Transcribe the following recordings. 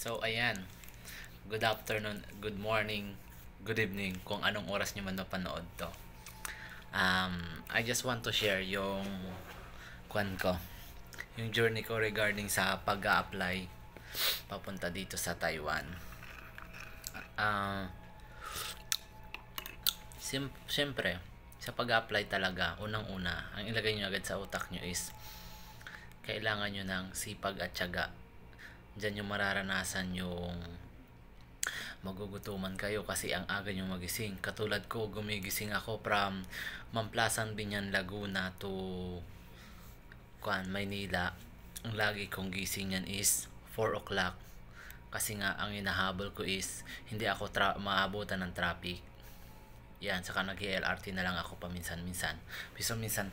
So, ayan. Good afternoon, good morning, good evening, kung anong oras nyo man napanood to. Um, I just want to share yung kwan ko, yung journey ko regarding sa pag apply papunta dito sa Taiwan. Um, sim siyempre, sa pag apply talaga, unang-una, ang ilagay nyo agad sa utak nyo is, kailangan nyo ng sipag at syaga Diyan yung mararanasan yung magugutuman kayo kasi ang aga nyo magising. Katulad ko, gumigising ako from Mamplasan, Binyan, Laguna to Kuan, Maynila. Ang lagi kong gising yan is 4 o'clock. Kasi nga, ang inahabol ko is hindi ako tra- maabutan ng traffic. Yan, saka nag-LRT na lang ako paminsan-minsan. Piso minsan,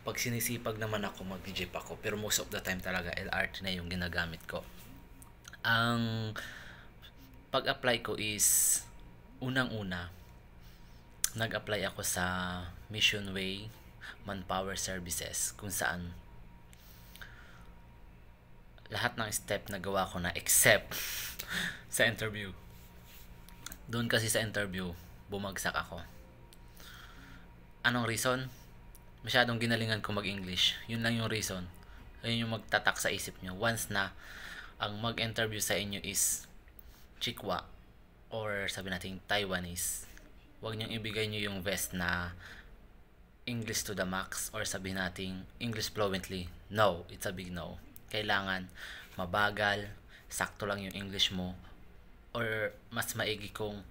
pag sinisipag naman ako, mag-jeep ako. Pero most of the time talaga, LRT na yung ginagamit ko ang pag-apply ko is unang-una nag-apply ako sa Mission Way Manpower Services kung saan lahat ng step na gawa ko na except sa interview. Doon kasi sa interview, bumagsak ako. Anong reason? Masyadong ginalingan ko mag-English. Yun lang yung reason. Ayun yung magtatak sa isip nyo. Once na ang mag-interview sa inyo is Chikwa or sabi nating Taiwanese. Huwag niyong ibigay niyo yung vest na English to the max or sabi nating English fluently. No, it's a big no. Kailangan mabagal, sakto lang yung English mo or mas maigi kung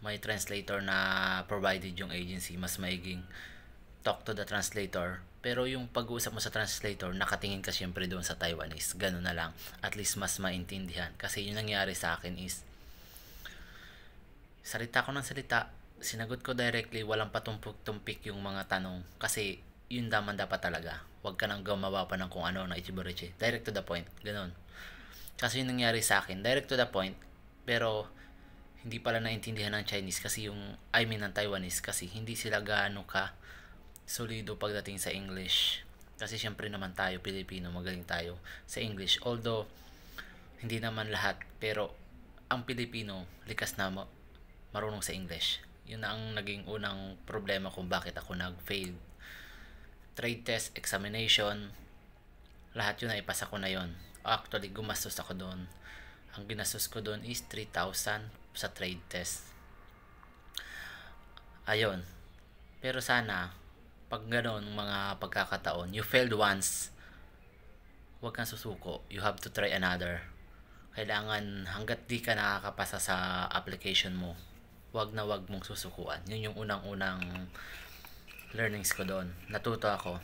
may translator na provided yung agency, mas maiging talk to the translator pero yung pag-uusap mo sa translator, nakatingin ka syempre doon sa Taiwanese. Ganun na lang. At least mas maintindihan. Kasi yung nangyari sa akin is, salita ko ng salita, sinagot ko directly, walang patumpik-tumpik yung mga tanong. Kasi yun daman dapat talaga. Huwag ka nang gumawa pa ng kung ano na itiboreche. Direct to the point. Ganun. Kasi yung nangyari sa akin, direct to the point. Pero, hindi pala naintindihan ng Chinese kasi yung, I mean ng Taiwanese kasi hindi sila gaano ka solido pagdating sa English. Kasi siyempre naman tayo Pilipino, magaling tayo sa English. Although hindi naman lahat, pero ang Pilipino likas na marunong sa English. Yun na ang naging unang problema kung bakit ako nag-fail. Trade test, examination, lahat yun ay pasa ko na yun. Actually, gumastos ako doon. Ang ginastos ko doon is 3,000 sa trade test. Ayun. Pero sana, pag ganon mga pagkakataon, you failed once, huwag kang susuko. You have to try another. Kailangan hanggat di ka nakakapasa sa application mo, wag na wag mong susukuan. Yun yung unang-unang learnings ko doon. Natuto ako.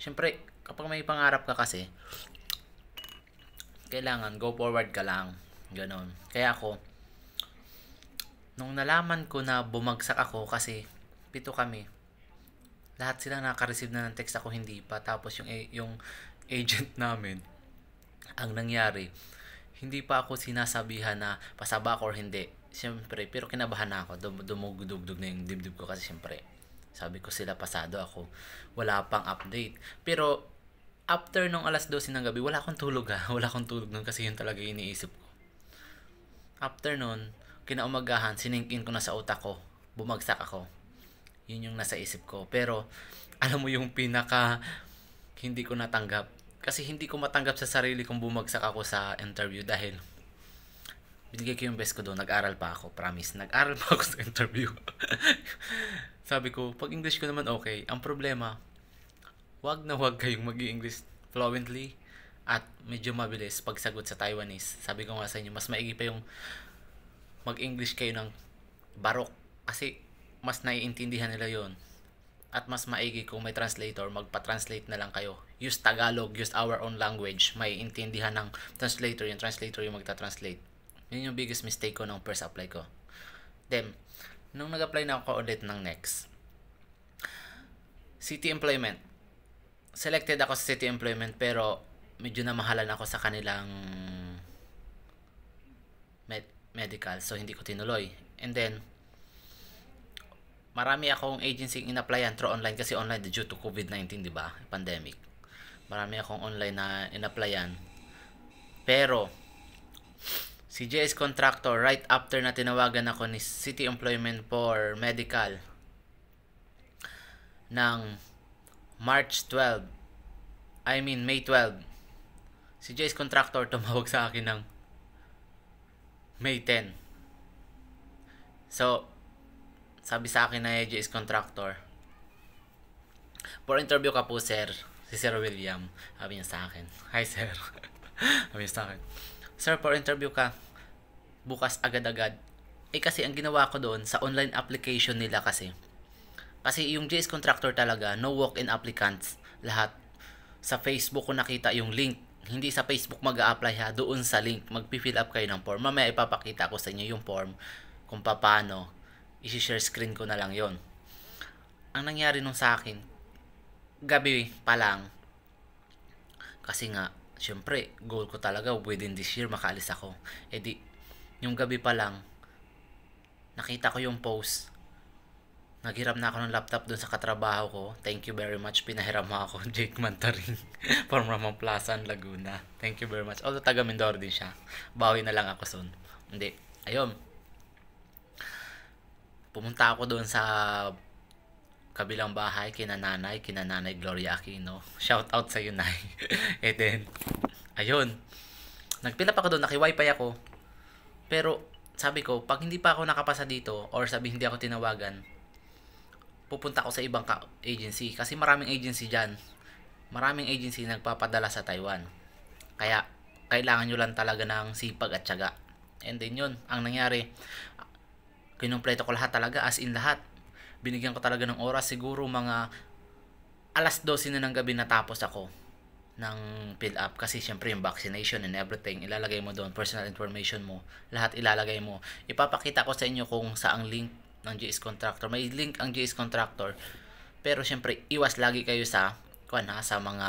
Siyempre, kapag may pangarap ka kasi, kailangan go forward ka lang. Ganon. Kaya ako, nung nalaman ko na bumagsak ako kasi pito kami, lahat sila nakareceive na ng text ako hindi pa tapos yung yung agent namin ang nangyari hindi pa ako sinasabihan na pasaba ako or hindi siyempre pero kinabahan ako Dum- dumugdugdug na yung dibdib ko kasi siyempre sabi ko sila pasado ako wala pang update pero after nung alas 12 ng gabi wala akong tulog ha ah. wala akong tulog nun kasi yun talaga yung iniisip ko after nun kinaumagahan sinink in ko na sa utak ko bumagsak ako yun yung nasa isip ko. Pero, alam mo yung pinaka hindi ko natanggap. Kasi hindi ko matanggap sa sarili kung bumagsak ako sa interview dahil binigay ko yung best ko doon. Nag-aral pa ako, promise. Nag-aral pa ako sa interview. Sabi ko, pag English ko naman okay. Ang problema, wag na wag kayong mag english fluently at medyo mabilis pagsagot sa Taiwanese. Sabi ko nga sa inyo, mas maigi pa yung mag-English kayo ng barok. Kasi mas naiintindihan nila yon at mas maigi kung may translator, magpa-translate na lang kayo. Use Tagalog, use our own language. May intindihan ng translator yung translator yung magta-translate. Yun yung biggest mistake ko nung first apply ko. Then, nung nag-apply na ako ulit ng next, city employment. Selected ako sa city employment pero medyo namahalan ako sa kanilang med- medical. So, hindi ko tinuloy. And then, marami akong agency in-applyan through online kasi online due to COVID-19, di ba? Pandemic. Marami akong online na in-applyan. Pero, si JS Contractor, right after na tinawagan ako ni City Employment for Medical ng March 12, I mean May 12, si JS Contractor tumawag sa akin ng May 10. So, sabi sa akin na JS Contractor. For interview ka po, sir. Si Sir William. Sabi niya sa akin. Hi, sir. sabi niya sa akin. Sir, for interview ka. Bukas agad-agad. Eh kasi ang ginawa ko doon sa online application nila kasi. Kasi yung JS Contractor talaga, no walk-in applicants. Lahat. Sa Facebook ko nakita yung link hindi sa Facebook mag apply ha, doon sa link, magpi-fill up kayo ng form. Mamaya ipapakita ko sa inyo yung form kung paano isi-share screen ko na lang yon ang nangyari nung sa akin gabi pa lang kasi nga syempre goal ko talaga within this year makaalis ako eh di yung gabi pa lang nakita ko yung post naghiram na ako ng laptop dun sa katrabaho ko thank you very much pinahiram mo ako Jake Mantaring from Ramon Plaza Laguna thank you very much although taga Mindoro din siya bawi na lang ako soon hindi ayun pumunta ako doon sa kabilang bahay kina nanay, kina nanay Gloria Aquino. Shout out sa iyo, Nay. And then, ayun. Nagpila pa ako doon, naki-wifi ako. Pero, sabi ko, pag hindi pa ako nakapasa dito, or sabi hindi ako tinawagan, pupunta ako sa ibang ka- agency. Kasi maraming agency dyan. Maraming agency nagpapadala sa Taiwan. Kaya, kailangan nyo lang talaga ng sipag at tiyaga. And then yun, ang nangyari, kinumpleto ko lahat talaga as in lahat. Binigyan ko talaga ng oras siguro mga alas 12 na ng gabi natapos ako ng fill up kasi syempre yung vaccination and everything ilalagay mo doon personal information mo lahat ilalagay mo ipapakita ko sa inyo kung saang link ng JS Contractor may link ang JS Contractor pero syempre iwas lagi kayo sa kuan ha sa mga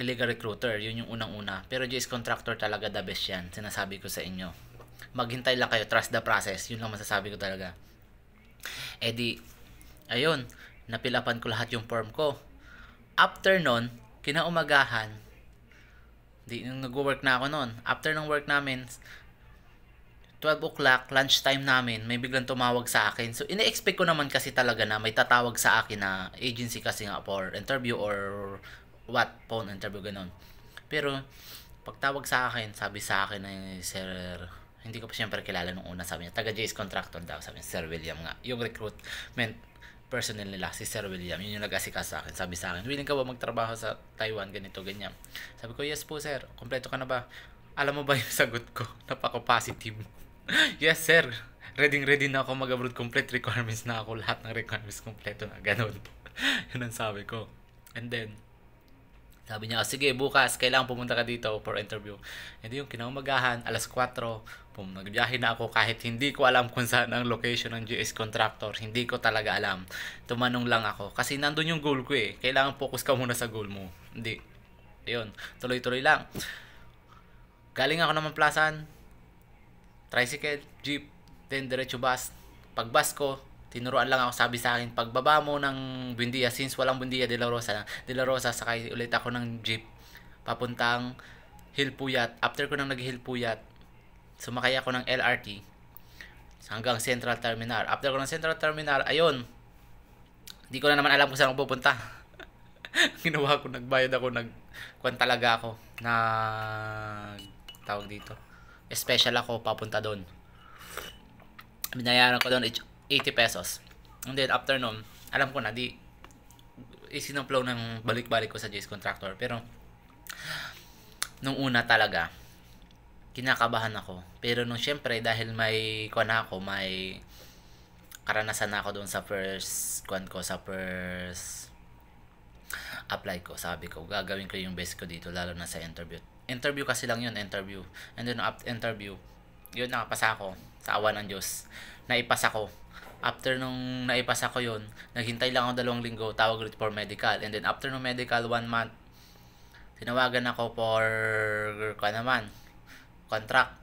illegal recruiter yun yung unang-una pero JS Contractor talaga the best yan sinasabi ko sa inyo maghintay lang kayo, trust the process. Yun lang masasabi ko talaga. Eh di, ayun, napilapan ko lahat yung form ko. After nun, kinaumagahan, di, nung nag-work na ako nun, after ng work namin, 12 o'clock, time namin, may biglang tumawag sa akin. So, ina-expect ko naman kasi talaga na may tatawag sa akin na agency kasi nga for interview or what, phone interview, ganun. Pero, pagtawag sa akin, sabi sa akin na Sir hindi ko pa siyempre kilala nung una. Sabi niya, taga J's Contractor daw. Sabi niya, Sir William nga. Yung recruitment personnel nila, si Sir William, yun yung nag-asika sa akin. Sabi sa akin, willing ka ba magtrabaho sa Taiwan, ganito, ganyan. Sabi ko, yes po sir, kompleto ka na ba? Alam mo ba yung sagot ko? Napaka-positive. yes sir, ready ready na ako mag-abroad complete requirements na ako lahat ng requirements kompleto na ganun yun ang sabi ko and then sabi niya, ah, sige, bukas, kailangan pumunta ka dito for interview. And yung kinaumagahan, alas 4, pum, nagbiyahe na ako kahit hindi ko alam kung saan ang location ng GS contractor. Hindi ko talaga alam. Tumanong lang ako. Kasi nandun yung goal ko eh. Kailangan focus ka muna sa goal mo. Hindi. Yun. Tuloy-tuloy lang. Galing ako naman plasan. Tricycle, jeep, then diretso bus. Pag bus ko, tinuruan lang ako sabi sa akin pagbaba mo ng Buendia since walang Buendia de la Rosa de la Rosa sakay ulit ako ng jeep papuntang Hilpuyat after ko nang nag Hilpuyat sumakay ako ng LRT hanggang Central Terminal after ko ng Central Terminal ayun hindi ko na naman alam kung saan ako pupunta ginawa ko nagbayad ako nag kwan talaga ako na tawag dito special ako papunta doon binayaran ko doon 80 pesos. And then after nun, alam ko na, di, isinuplow ng balik-balik ko sa Jace Contractor. Pero, nung una talaga, kinakabahan ako. Pero nung syempre, dahil may, kuha ako, may karanasan na ako doon sa first, kuha ko, sa first apply ko. Sabi ko, gagawin ko yung best ko dito, lalo na sa interview. Interview kasi lang yun, interview. And then, after interview, yun, nakapasa ako sa awa ng Diyos naipasa ko. After nung naipasa ko yun, naghintay lang ako dalawang linggo, tawag ulit for medical. And then after nung medical, one month, tinawagan ako for, ko ano naman, contract.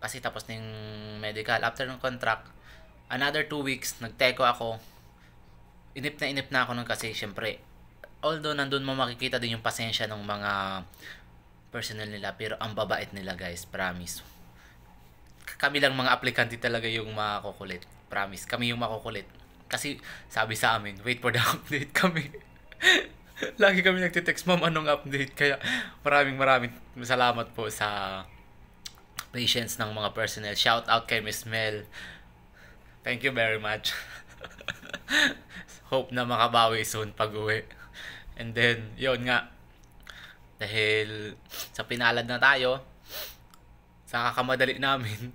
Kasi tapos na yung medical. After nung contract, another two weeks, nagteko ako. Inip na inip na ako nun kasi syempre, although nandun mo makikita din yung pasensya ng mga personnel nila, pero ang babait nila guys, promise kami lang mga aplikante talaga yung makukulit. Promise, kami yung makukulit. Kasi sabi sa amin, wait for the update kami. Lagi kami nagtitext, ma'am, anong update? Kaya maraming maraming salamat po sa patience ng mga personnel. Shout out kay Miss Mel. Thank you very much. Hope na makabawi soon pag uwi. And then, yon nga. Dahil sa pinalad na tayo, sa kakamadali namin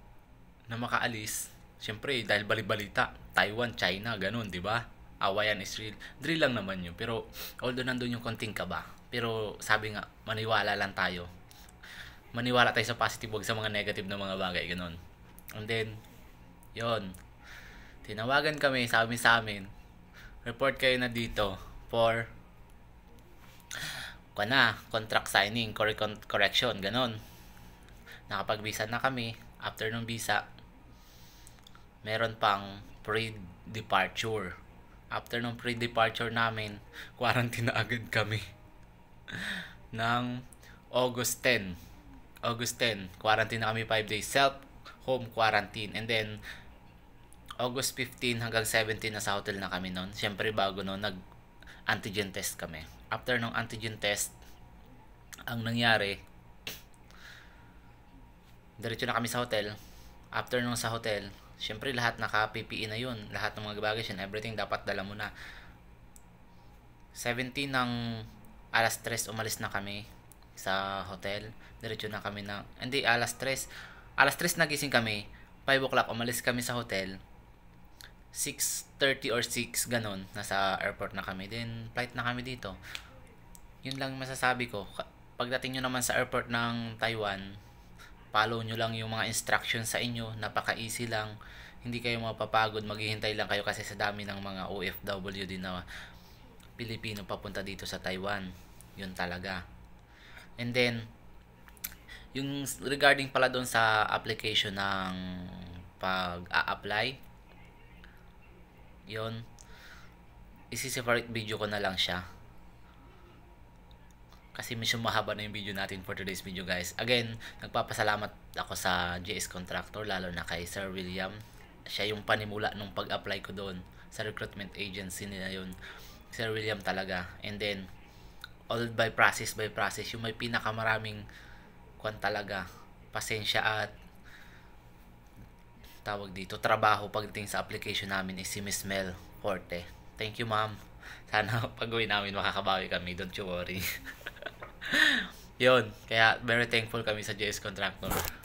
na makaalis, syempre dahil balibalita, Taiwan, China, ganun, di ba? Awayan is real. Drill lang naman yun. Pero although nandun yung konting kaba, pero sabi nga, maniwala lang tayo. Maniwala tayo sa positive, wag sa mga negative na mga bagay, ganun. And then, yon Tinawagan kami, sabi sa amin, report kayo na dito for kuna, contract signing, correction, ganun nakapag-visa na kami. After nung visa, meron pang pre-departure. After nung pre-departure namin, quarantine na agad kami. ng August 10. August 10, quarantine na kami 5 days. Self-home quarantine. And then, August 15 hanggang 17 na sa hotel na kami noon. Siyempre, bago noon, nag-antigen test kami. After nung antigen test, ang nangyari, diretso na kami sa hotel. After nung sa hotel, syempre lahat naka-PPE na yun. Lahat ng mga baggage and everything dapat dala mo na. 17 ng alas 3 umalis na kami sa hotel. Diretso na kami na, hindi alas 3. Alas 3 nagising kami. 5 o'clock umalis kami sa hotel. 6.30 or 6, ganun. Nasa airport na kami. Then, flight na kami dito. Yun lang masasabi ko. Pagdating nyo naman sa airport ng Taiwan, follow nyo lang yung mga instructions sa inyo napaka-easy lang hindi kayo mapapagod maghihintay lang kayo kasi sa dami ng mga OFW din na Pilipino papunta dito sa Taiwan yun talaga and then yung regarding pala doon sa application ng pag-a-apply yun isi-separate video ko na lang siya kasi medyo mahaba na yung video natin for today's video guys. Again, nagpapasalamat ako sa JS Contractor lalo na kay Sir William. Siya yung panimula nung pag-apply ko doon sa recruitment agency nila yun. Sir William talaga. And then, all by process by process, yung may pinakamaraming kwan talaga, pasensya at tawag dito, trabaho pagdating sa application namin is si Miss Mel Forte. Thank you ma'am. Sana pag uwi namin makakabawi kami, don't you worry. Yun, kaya very thankful kami sa JS Contractor.